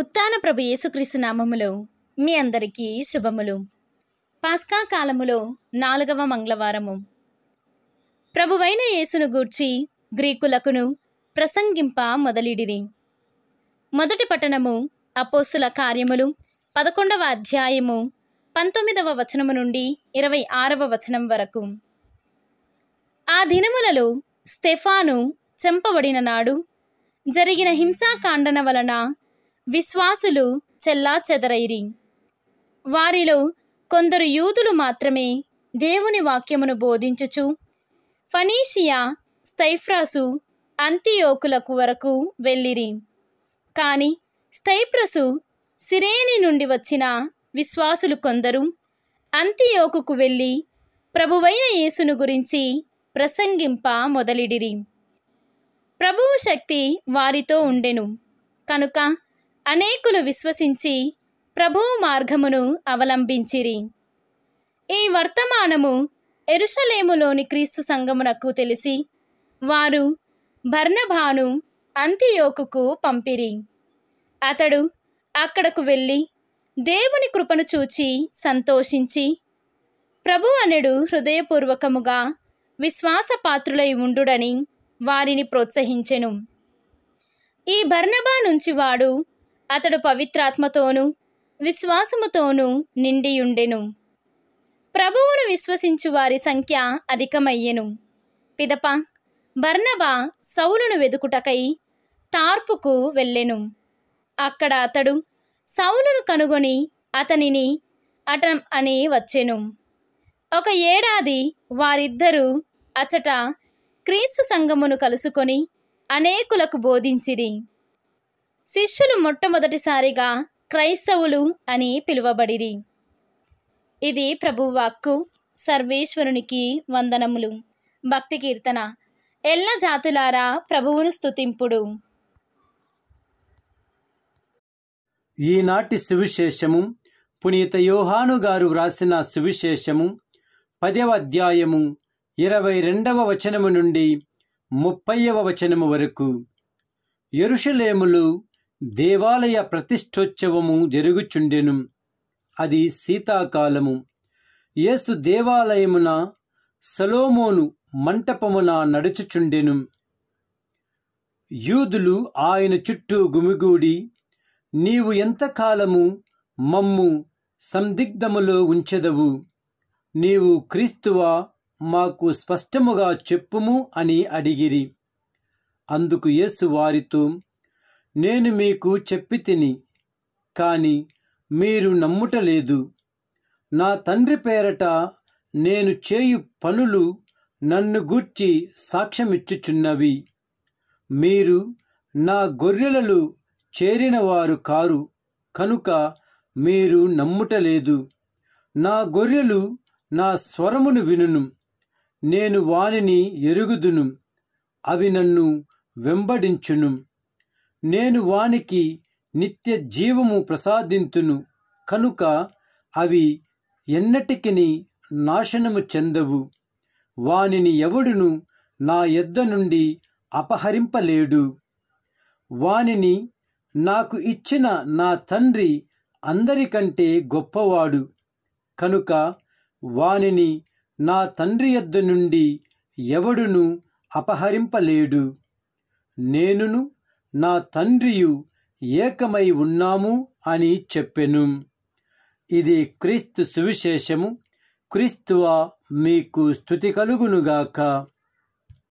ఉత్తాన ప్రభు యేసుక్రీస్తు నామములో మీ అందరికీ శుభములు పాస్కా కాలములో నాలుగవ మంగళవారము ప్రభువైన యేసును గూర్చి గ్రీకులకును ప్రసంగింప మొదలిడిరి మొదటి పట్టణము అపోస్సుల కార్యములు పదకొండవ అధ్యాయము పంతొమ్మిదవ వచనము నుండి ఇరవై ఆరవ వచనం వరకు ఆ దినములలో స్టెఫాను చెంపబడిన నాడు జరిగిన హింసాకాండన వలన విశ్వాసులు చెల్లా చెదరైరి వారిలో కొందరు యూదులు మాత్రమే దేవుని వాక్యమును బోధించుచు ఫనీషియా స్థైఫ్రాసు అంతియోకులకు వరకు వెళ్ళిరి కానీ స్థైప్రసు సిరేని నుండి వచ్చిన విశ్వాసులు కొందరు అంతియోకుకు వెళ్ళి ప్రభువైన యేసును గురించి ప్రసంగింప మొదలిడిరి ప్రభువు శక్తి వారితో ఉండెను కనుక అనేకులు విశ్వసించి ప్రభువు మార్గమును అవలంబించిరి ఈ వర్తమానము ఎరుషలేములోని క్రీస్తు సంగమునకు తెలిసి వారు భర్ణభాను అంతియోకుకు పంపిరి అతడు అక్కడకు వెళ్ళి దేవుని కృపను చూచి సంతోషించి ప్రభు అనెడు హృదయపూర్వకముగా విశ్వాసపాత్రులై ఉండుడని వారిని ప్రోత్సహించెను ఈ భర్ణభా నుంచి వాడు అతడు పవిత్రాత్మతోనూ విశ్వాసముతోనూ నిండియుండెను ప్రభువును విశ్వసించు వారి సంఖ్య అధికమయ్యెను పిదప బర్ణబా సౌలును వెదుకుటకై తార్పుకు వెళ్ళెను అక్కడ అతడు సౌలును కనుగొని అతనిని అటం అని వచ్చెను ఒక ఏడాది వారిద్దరూ అచట క్రీస్తు సంఘమును కలుసుకొని అనేకులకు బోధించిరి శిష్యులు మొట్టమొదటిసారిగా క్రైస్తవులు అని పిలువబడిరి ఇది ప్రభువాక్కు సర్వేశ్వరునికి వందనములు భక్తి కీర్తన ఎల్ల జాతులారా ప్రభువును స్థుతింపుడు ఈనాటి సువిశేషము పునీత యోహాను గారు వ్రాసిన సువిశేషము పదవ అధ్యాయము ఇరవై రెండవ వచనము నుండి ముప్పైవ వచనము వరకు ఎరుషలేములు దేవాలయ ప్రతిష్ఠోత్సవము జరుగుచుండెను అది శీతాకాలము యేసు దేవాలయమున సలోమోను మంటపమున నడుచుచుండెను యూదులు ఆయన చుట్టూ గుమిగూడి నీవు ఎంతకాలము మమ్ము సందిగ్ధములో ఉంచెదవు నీవు క్రీస్తువా మాకు స్పష్టముగా చెప్పుము అని అడిగిరి అందుకు యేసు వారితో నేను మీకు చెప్పి తిని కాని మీరు నమ్ముటలేదు నా తండ్రి పేరట నేను చేయు పనులు నన్ను గూర్చి సాక్ష్యమిచ్చుచున్నవి మీరు నా గొర్రెలలు చేరినవారు కారు కనుక మీరు నమ్ముటలేదు నా గొర్రెలు నా స్వరమును వినును నేను వానిని ఎరుగుదును అవి నన్ను వెంబడించును నేను వానికి నిత్య జీవము ప్రసాదింతును కనుక అవి ఎన్నటికిని నాశనము చెందవు వానిని ఎవడును నా ఎద్ద నుండి అపహరింపలేడు వానిని నాకు ఇచ్చిన నా తండ్రి అందరికంటే గొప్పవాడు కనుక వానిని నా తండ్రి ఎద్ద నుండి ఎవడును అపహరింపలేడు నేనును నా తండ్రియు ఏకమై ఉన్నాము అని చెప్పెను ఇది క్రీస్తు సువిశేషము క్రీస్తువా మీకు స్థుతి కలుగునుగాక